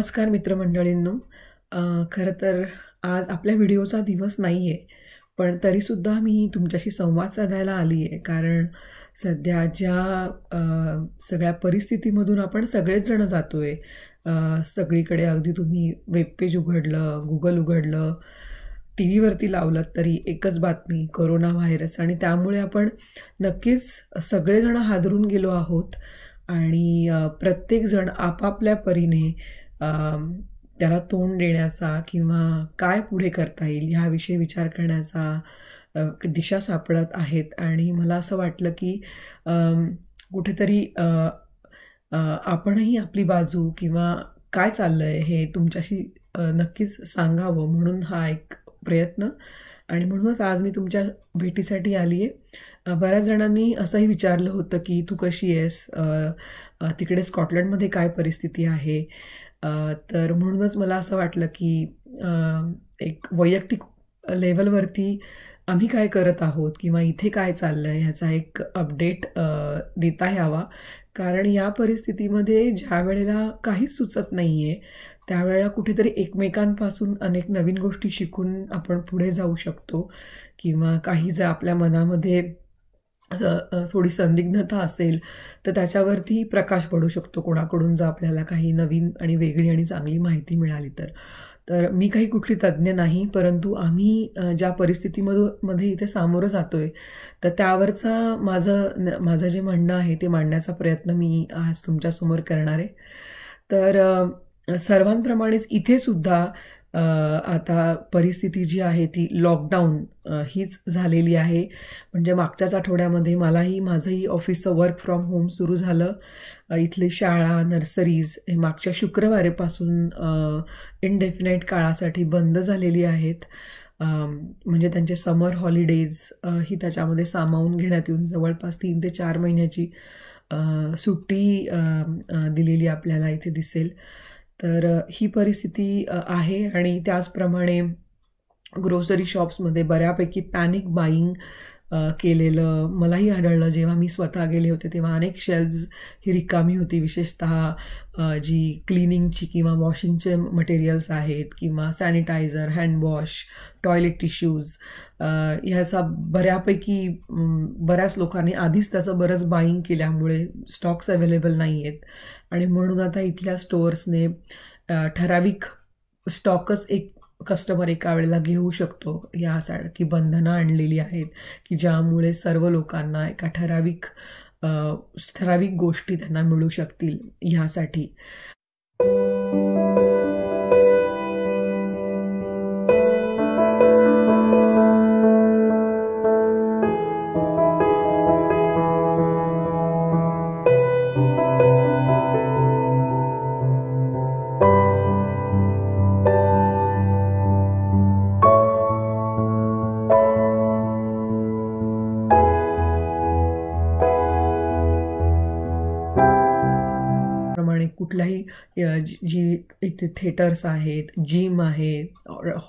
नमस्कार मित्रमंडळींनो खरं तर आज आपल्या व्हिडिओचा दिवस नाही आहे पण तरीसुद्धा मी तुमच्याशी संवाद साधायला आली आहे कारण सध्या ज्या सगळ्या परिस्थितीमधून आपण सगळेच जणं जातो आहे सगळीकडे अगदी तुम्ही वेबपेज उघडलं गुगल उघडलं टी व्हीवरती लावलं तरी एकच बातमी करोना व्हायरस आणि त्यामुळे आपण नक्कीच सगळेजण हादरून गेलो आहोत आणि प्रत्येकजण आपापल्या परीने त्याला तोंड देण्याचा किंवा काय पुढे करता येईल ह्याविषयी विचार करण्याचा दिशा सापडत आहेत आणि मला असं वाटलं की कुठेतरी आपणही आपली बाजू किंवा काय चाललं आहे हे तुमच्याशी नक्कीच सांगावं म्हणून हा एक प्रयत्न आणि म्हणूनच आज मी तुमच्या भेटीसाठी आली आहे बऱ्याच जणांनी असंही विचारलं होतं की तू कशी आहेस तिकडे स्कॉटलंडमध्ये काय परिस्थिती आहे तर म्हणूनच मला असं वाटलं की एक वैयक्तिक लेवलवरती आम्ही काय करत आहोत किंवा इथे काय चाललं आहे ह्याचा एक अपडेट देता यावा कारण या परिस्थितीमध्ये ज्या वेळेला काहीच सुचत नाही आहे त्यावेळेला कुठेतरी एकमेकांपासून अनेक नवीन गोष्टी शिकून आपण पुढे जाऊ शकतो किंवा काही जर आपल्या मनामध्ये थोडी संदिग्धता असेल तर त्याच्यावरती प्रकाश पडू शकतो कोणाकडून जर आपल्याला काही नवीन आणि वेगळी आणि चांगली माहिती मिळाली तर तर मी काही कुठली तज्ज्ञ नाही परंतु आम्ही ज्या परिस्थितीमधून मध्ये इथे सामोरं जातो आहे तर त्यावरचा माझं माझं जे म्हणणं आहे ते मांडण्याचा प्रयत्न मी आज तुमच्यासमोर करणार आहे तर सर्वांप्रमाणेच इथेसुद्धा आता परिस्थिती जी आहे ती लॉकडाऊन हीच झालेली आहे म्हणजे मागच्याच आठवड्यामध्ये मलाही माझंही ऑफिसचं वर्क फ्रॉम होम सुरू झालं इथली शाळा नर्सरीज हे मागच्या शुक्रवारीपासून इनडेफिनेट काळासाठी बंद झालेली आहेत म्हणजे त्यांचे समर हॉलिडेज ही त्याच्यामध्ये सामावून घेण्यात येऊन जवळपास तीन ते चार महिन्याची सुट्टी दिलेली आपल्याला इथे दिसेल तर ही परिस्थिती आहे आणि त्याचप्रमाणे ग्रोसरी शॉप्समध्ये बऱ्यापैकी पॅनिक बाईंग केलेलं मलाही आढळलं जेव्हा मी स्वतः गेले होते तेव्हा अनेक शेल्फ्स ही रिकामी होती विशेषतः जी क्लिनिंगची किंवा वॉशिंगचे मटेरियल्स आहेत किंवा सॅनिटायझर हँडवॉश टॉयलेट टिश्यूज ह्याचा बऱ्यापैकी बऱ्याच लोकांनी आधीच त्याचं बरंच बाईंग केल्यामुळे स्टॉक्स अवेलेबल नाही आहेत आणि म्हणून आता इथल्या स्टोअर्सने ठराविक स्टॉकच एक कस्टमर एका वेळेला घेऊ शकतो यासारखी बंधनं आणलेली आहेत की ज्यामुळे सर्व लोकांना एका ठराविक ठराविक गोष्टी त्यांना मिळू शकतील ह्यासाठी जी इथे थेटर्स आहेत जिम आहेत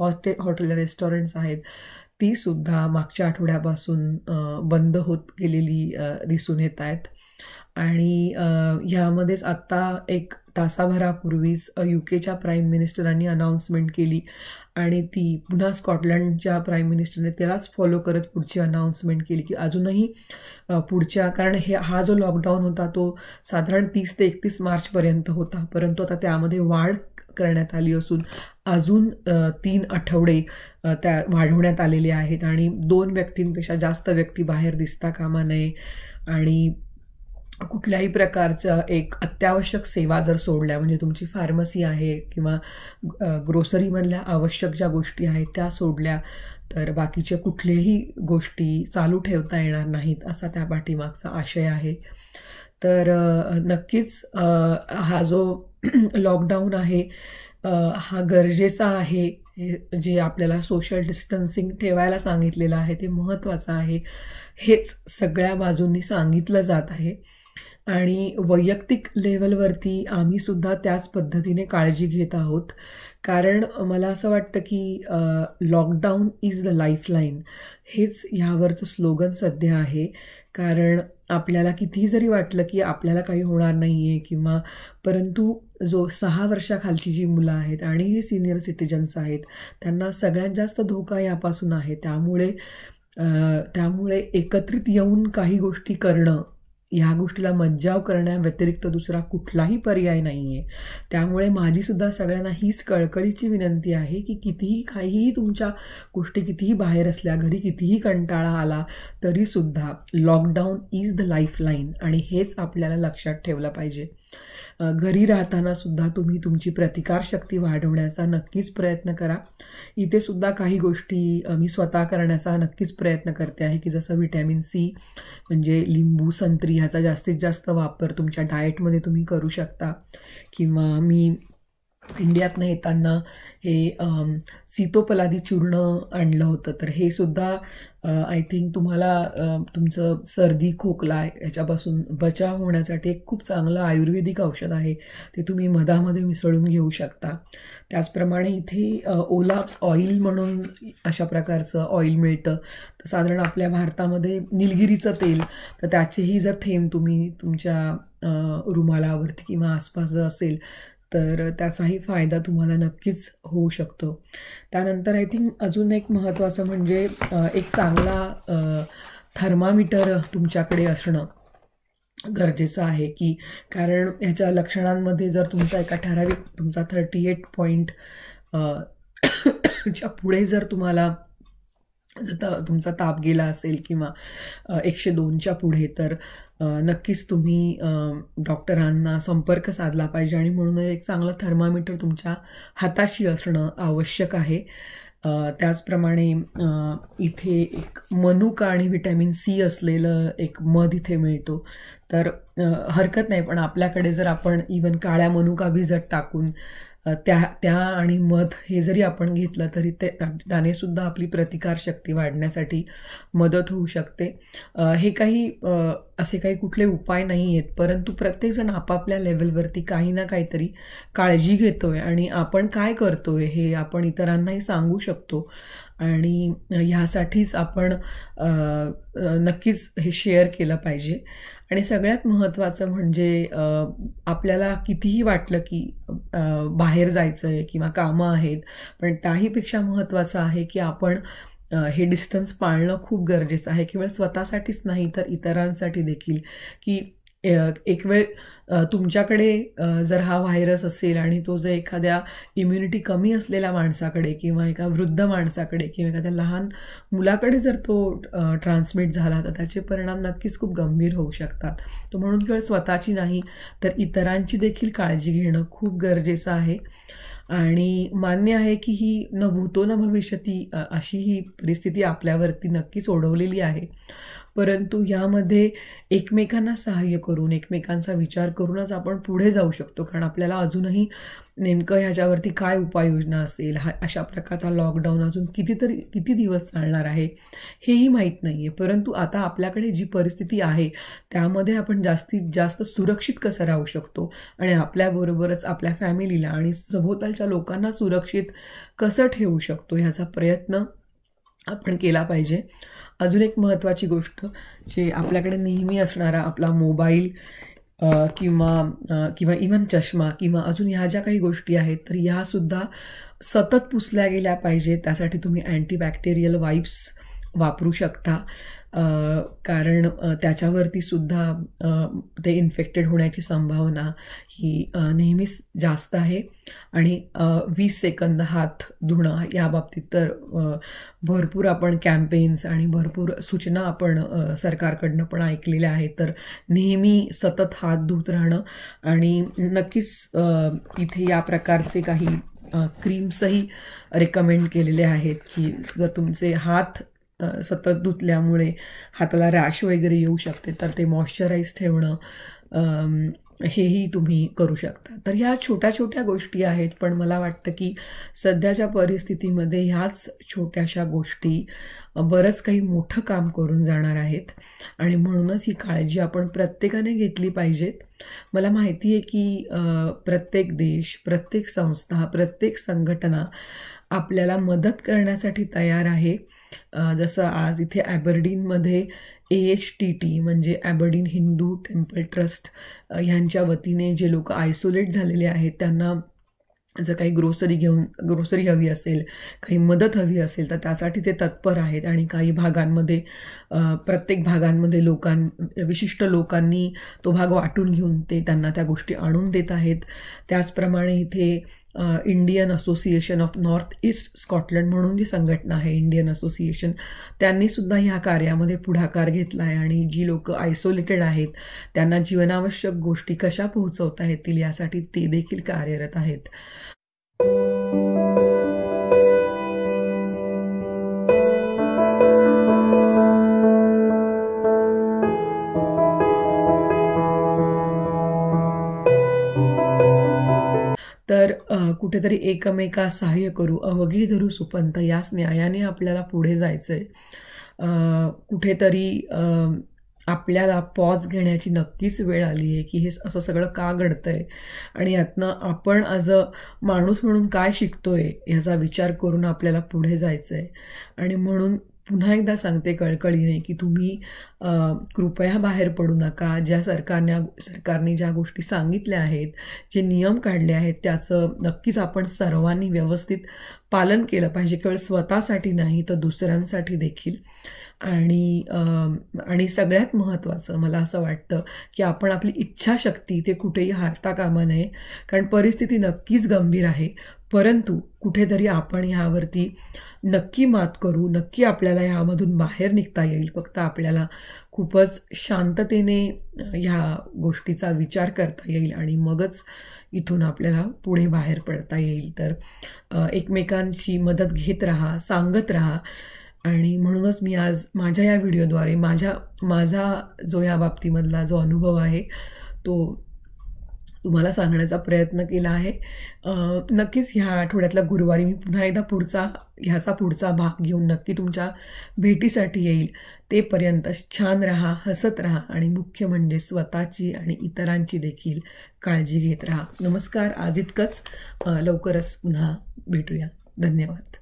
हॉटेल हॉटेल रेस्टॉरंट्स आहेत तीसुद्धा मागच्या आठवड्यापासून बंद होत गेलेली दिसून येत आहेत आणि ह्यामध्येच आत्ता एक तासाभरापूर्वीच युकेच्या प्राईम मिनिस्टरांनी अनाऊन्समेंट केली आणि ती पुन्हा स्कॉटलंडच्या प्राईम मिनिस्टरने त्यालाच फॉलो करत पुढची अनाऊन्समेंट केली की अजूनही पुढच्या कारण हे हा जो लॉकडाऊन होता तो साधारण तीस ते एकतीस मार्चपर्यंत होता परंतु आता त्यामध्ये वाढ करण्यात आली असून अजून तीन आठवडे त्या वाढवण्यात आलेले आहेत आणि दोन व्यक्तींपेक्षा जास्त व्यक्ती बाहेर दिसता कामा नये आणि कुठल्याही प्रकारचं एक अत्यावश्यक सेवा जर सोडल्या म्हणजे तुमची फार्मसी आहे किंवा ग्रोसरीमधल्या आवश्यक ज्या गोष्टी आहेत त्या सोडल्या तर बाकीच्या कुठल्याही गोष्टी चालू ठेवता येणार नाहीत असा त्या पाठीमागचा आशय आहे तर नक्कीच हा जो लॉकडाऊन आहे हा गरजेचा आहे जे आपल्याला सोशल डिस्टन्सिंग ठेवायला सांगितलेलं आहे ते महत्त्वाचं आहे हेच सगळ्या बाजूंनी सांगितलं जात आहे आणि वैयक्तिक लेवलवरती आम्ही सुद्धा त्याच पद्धतीने काळजी घेत आहोत कारण मला असं वाटतं की लॉकडाऊन इज द लाईफलाईन हेच ह्यावरचं स्लोगन सध्या आहे कारण आपल्याला कितीही जरी वाटलं की आपल्याला काही होणार नाही आहे किंवा परंतु जो सहा वर्षाखालची जी मुलं आहेत आणि जी सिनियर सिटीजन्स आहेत त्यांना सगळ्यात जास्त धोका यापासून आहे त्यामुळे त्यामुळे एकत्रित येऊन काही गोष्टी करणं ह्या गोष्टीला मज्जाव करण्याव्यतिरिक्त दुसरा कुठलाही पर्याय नाही आहे त्यामुळे माझीसुद्धा सगळ्यांना हीच कळकळीची विनंती आहे की कितीही काहीही तुमच्या गोष्टी कितीही बाहेर असल्या घरी कितीही कंटाळा आला तरीसुद्धा लॉकडाऊन इज द लाईफलाईन आणि हेच आपल्याला लक्षात ठेवलं पाहिजे घरी राहताना सुद्धा तुम्ही तुमची प्रतिकारशक्ती वाढवण्याचा नक्कीच प्रयत्न करा इथे सुद्धा काही गोष्टी मी स्वतः करण्याचा नक्कीच प्रयत्न करते आहे की जसं व्हिटॅमिन सी म्हणजे लिंबू संत्री ह्याचा जास्तीत जास्त वापर तुमच्या डाएटमध्ये तुम्ही करू शकता किंवा मी इंडियातनं येताना हे सीतोपलादी चूर्ण आणलं होतं तर हे सुद्धा आय थिंक तुम्हाला तुमचं सर्दी खोकला याच्यापासून बचाव होण्यासाठी एक खूप चांगलं आयुर्वेदिक औषध आहे ते तुम्ही मधामध्ये मिसळून घेऊ शकता त्याचप्रमाणे इथे ओलाप्स ऑइल म्हणून अशा प्रकारचं ऑइल मिळतं तर साधारण आपल्या भारतामध्ये निलगिरीचं तेल तर त्याचेही जर थेंब तुम्ही तुमच्या रुमालावरती किंवा आसपास जर असेल तर त्याचाही फायदा तुम्हाला नक्कीच होऊ शकतो त्यानंतर आय थिंक अजून एक महत्त्वाचं म्हणजे एक चांगला थर्मामीटर तुमच्याकडे असणं गरजेचं आहे की कारण ह्याच्या लक्षणांमध्ये जर तुमचा एका ठराविक तुमचा थर्टी एट पॉईंट च्या पुढे जर तुम्हाला जर तुमचा ताप गेला असेल किंवा एकशे दोनच्या पुढे तर नक्कीच तुम्ही डॉक्टरांना संपर्क साधला पाहिजे आणि म्हणून एक चांगलं थर्मामीटर तुमच्या हाताशी असणं आवश्यक आहे त्याचप्रमाणे इथे एक मनुका आणि व्हिटॅमिन सी असलेलं एक मध इथे मिळतो तर हरकत नाही पण आपल्याकडे जर आपण इवन काळ्या मनुका भिजत टाकून त्या त्या आणि मध हे जरी आपण घेतलं तरी ते त्यानेसुद्धा आपली प्रतिकारशक्ती वाढण्यासाठी मदत होऊ शकते हे काही असे काही कुठले उपाय नाही आहेत परंतु प्रत्येकजण आपापल्या लेवलवरती काही ना काहीतरी काळजी घेतो आहे आणि आपण काय करतो आहे हे आपण इतरांनाही सांगू शकतो आणि ह्यासाठीच आपण नक्कीच हे शेअर केलं पाहिजे आणि सगळ्यात महत्त्वाचं म्हणजे आपल्याला कितीही वाटलं की बाहेर जायचं आहे किंवा कामं आहेत पण त्याहीपेक्षा महत्त्वाचं आहे की आपण हे डिस्टन्स पाळणं खूप गरजेचं आहे केवळ स्वतःसाठीच नाही तर इतरांसाठी देखील की एक वेळ तुमच्याकडे जर हा व्हायरस असेल आणि तो जर एखाद्या इम्युनिटी कमी असलेल्या माणसाकडे किंवा एका वृद्ध माणसाकडे किंवा एखाद्या लहान मुलाकडे जर तो ट्रान्समिट झाला तर त्याचे परिणाम नक्कीच खूप गंभीर होऊ शकतात तो म्हणून केवळ स्वतःची नाही तर इतरांची देखील काळजी घेणं खूप गरजेचं आहे आणि मान्य आहे की ही न भूतो न भविष्यती अशी ही परिस्थिती आपल्यावरती नक्कीच ओढवलेली आहे परंतु यामध्ये एकमेकांना सहाय्य करून एकमेकांचा विचार करूनच आपण पुढे जाऊ शकतो कारण आपल्याला अजूनही नेमकं ह्याच्यावरती काय उपाययोजना असेल हा अशा प्रकारचा लॉकडाऊन अजून कितीतरी किती दिवस चालणार आहे हेही माहीत नाही आहे परंतु आता आपल्याकडे जी परिस्थिती आहे त्यामध्ये आपण जास्तीत जास्त सुरक्षित कसं राहू शकतो आणि आपल्याबरोबरच आपल्या फॅमिलीला आणि सभोवतालच्या लोकांना सुरक्षित कसं ठेवू शकतो ह्याचा प्रयत्न आपण केला पाहिजे अजून एक महत्त्वाची गोष्ट जे आपल्याकडे नेहमी असणारा आपला मोबाईल किंवा किंवा इवन चष्मा किंवा अजून ह्या ज्या काही गोष्टी आहेत तर ह्यासुद्धा सतत पुसल्या गेल्या पाहिजे त्यासाठी तुम्ही अँटीबॅक्टेरियल वाईप्स वापरू शकता कारण त्याच्यावरती सुद्धा ते इन्फेक्टेड होण्याची संभावना ही नेहमीच जास्त आहे आणि वीस सेकंद हात धुणं या बाबतीत तर भरपूर आपण कॅम्पेन्स आणि भरपूर सूचना आपण सरकारकडनं पण ऐकलेल्या आहेत तर नेहमी सतत हात धुत राहणं आणि नक्कीच इथे या प्रकारचे काही क्रीम्सही रेकमेंड केलेले आहेत की जर तुमचे हात सतत धुतल्यामुळे हाताला रॅश वगैरे येऊ शकते तर ते मॉइश्चराईज ठेवणं हेही तुम्ही करू शकता तर ह्या छोट्या छोट्या गोष्टी आहेत पण मला वाटतं की सध्याच्या परिस्थितीमध्ये ह्याच छोट्याशा गोष्टी बरंच काही मोठं काम करून जाणार आहेत आणि म्हणूनच ही काळजी आपण प्रत्येकाने घेतली पाहिजेत मला माहिती आहे की प्रत्येक देश प्रत्येक संस्था प्रत्येक संघटना आपल्याला मदत करण्यासाठी तयार आहे जसं आज इथे ॲबर्डीनमध्ये ए एच टी टी म्हणजे ॲबर्डीन हिंदू टेम्पल ट्रस्ट ह्यांच्या वतीने जे लोक आयसोलेट झालेले आहेत त्यांना जर काही ग्रोसरी घेऊन ग्रोसरी हवी असेल काही मदत हवी असेल तर त्यासाठी ते तत्पर आहेत आणि काही भागांमध्ये प्रत्येक भागांमध्ये लोकां विशिष्ट लोकांनी तो भाग वाटून घेऊन ते त्यांना त्या गोष्टी आणून देत आहेत त्याचप्रमाणे इथे Indian association of north east Scotland म्हणून जी संघटना आहे इंडियन असोसिएशन त्यांनीसुद्धा ह्या कार्यामध्ये पुढाकार घेतला आहे आणि जी लोक आयसोलेटेड आहेत त्यांना जीवनावश्यक गोष्टी कशा पोहोचवता येतील यासाठी ते देखील कार्यरत आहेत कुठेतरी एकमेका सहाय्य करू अवघे धरू सुपंत याच न्यायाने आपल्याला पुढे जायचं आहे कुठेतरी आपल्याला पॉज घेण्याची नक्कीच वेळ आली आहे की हे असं सगळं का घडतं आहे आणि यातनं आपण आज अ माणूस म्हणून काय शिकतो आहे ह्याचा विचार करून आपल्याला पुढे जायचं आहे आणि म्हणून पुन्हा एकदा सांगते कळकळीने की तुम्ही कृपया बाहेर पडू नका ज्या सरकारने सरकारने ज्या गोष्टी सांगितल्या आहेत जे नियम काढले आहेत त्याचं नक्कीच आपण सर्वांनी व्यवस्थित पालन केलं पाहिजे केवळ स्वतःसाठी नाही तर दुसऱ्यांसाठी देखील आणि आणि सगळ्यात महत्त्वाचं मला असं वाटतं की आपण आपली इच्छाशक्ती ते कुठेही हारता कामा नये कारण परिस्थिती नक्कीच गंभीर आहे परंतु कुठेतरी आपण ह्यावरती नक्की मात करू नक्की आपल्याला ह्यामधून बाहेर निघता येईल फक्त आपल्याला खूपच शांततेने ह्या गोष्टीचा विचार करता येईल आणि मगच इथून आपल्याला पुढे बाहेर पडता येईल तर एकमेकांची मदत घेत राहा सांगत राहा आणि म्हणूनच मी आज माझ्या या व्हिडिओद्वारे माझ्या माझा जो या बाबतीमधला जो अनुभव आहे तो तुम्हाला सांगण्याचा प्रयत्न केला आहे नक्कीच ह्या आठवड्यातला गुरुवारी मी पुन्हा एकदा पुढचा ह्याचा पुढचा भाग घेऊन नक्की तुमच्या भेटीसाठी येईल तेपर्यंत छान राहा हसत राहा आणि मुख्य म्हणजे स्वतःची आणि इतरांची देखील काळजी घेत राहा नमस्कार आज इतकंच लवकरच पुन्हा भेटूया धन्यवाद